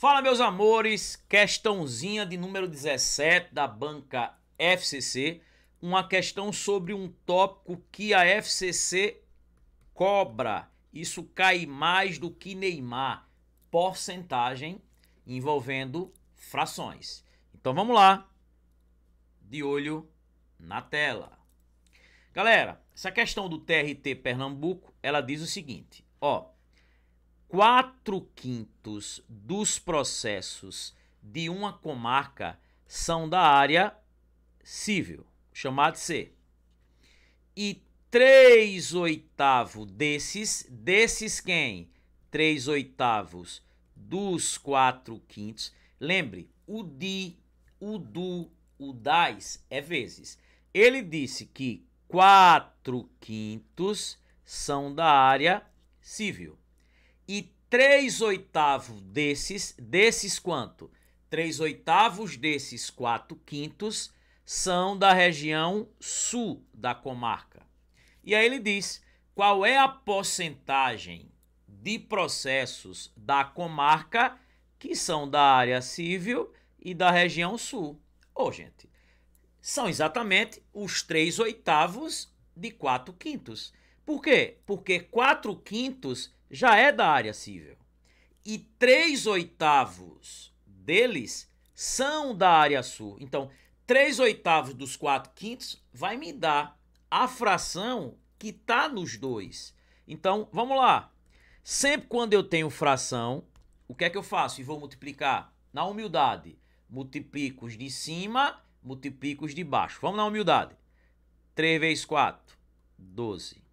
Fala, meus amores, questãozinha de número 17 da banca FCC, uma questão sobre um tópico que a FCC cobra. Isso cai mais do que Neymar, porcentagem envolvendo frações. Então vamos lá. De olho na tela. Galera, essa questão do TRT Pernambuco, ela diz o seguinte, ó, quatro quintos dos processos de uma comarca são da área civil, chamado C. E três oitavos desses, desses quem? Três oitavos dos quatro quintos. Lembre, o de, o do, o das é vezes. Ele disse que quatro quintos são da área civil. E 3 oitavos desses, desses quanto? 3 oitavos desses 4 quintos são da região sul da comarca. E aí ele diz qual é a porcentagem de processos da comarca que são da área civil e da região sul. Ô, oh, gente, são exatamente os 3 oitavos de 4 quintos. Por quê? Porque 4 quintos já é da área civil. E 3 oitavos deles são da área sul. Então, 3 oitavos dos 4 quintos vai me dar a fração que está nos dois. Então, vamos lá. Sempre quando eu tenho fração, o que é que eu faço? E vou multiplicar. Na humildade, multiplico os de cima, multiplico os de baixo. Vamos na humildade. 3 vezes 4, 12.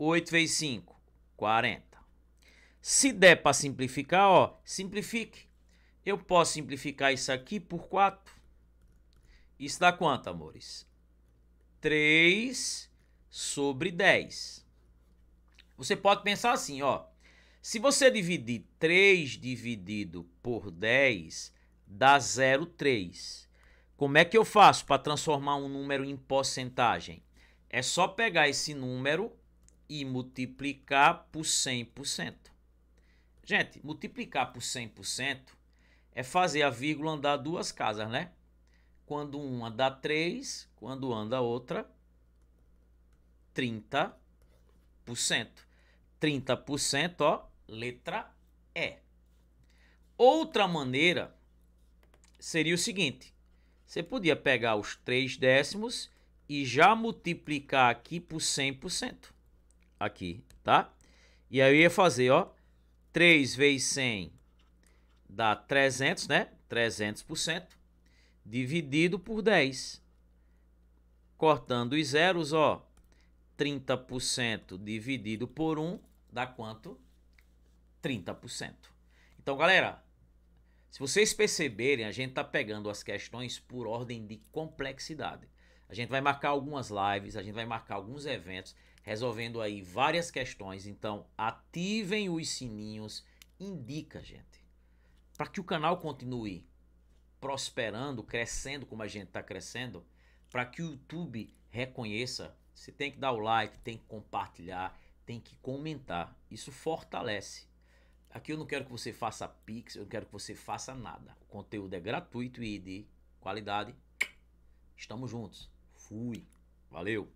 8 vezes 5, 40. Se der para simplificar, ó, simplifique. Eu posso simplificar isso aqui por 4. Isso dá quanto, amores? 3 sobre 10. Você pode pensar assim, ó. Se você dividir 3 dividido por 10, dá 0,3. Como é que eu faço para transformar um número em porcentagem? É só pegar esse número e multiplicar por 100%. Gente, multiplicar por 100% é fazer a vírgula andar duas casas, né? Quando uma dá 3, quando anda a outra, 30%. 30%, ó, letra E. Outra maneira seria o seguinte. Você podia pegar os 3 décimos e já multiplicar aqui por 100% aqui, tá? E aí eu ia fazer, ó, 3 vezes 100 dá 300, né? 300%, dividido por 10. Cortando os zeros, ó, 30% dividido por 1 dá quanto? 30%. Então, galera, se vocês perceberem, a gente está pegando as questões por ordem de complexidade. A gente vai marcar algumas lives, a gente vai marcar alguns eventos resolvendo aí várias questões. Então, ativem os sininhos, indica, gente, para que o canal continue prosperando, crescendo como a gente está crescendo, para que o YouTube reconheça. Você tem que dar o like, tem que compartilhar, tem que comentar. Isso fortalece. Aqui eu não quero que você faça pix, eu não quero que você faça nada. O conteúdo é gratuito e de qualidade. Estamos juntos. Fui. Valeu.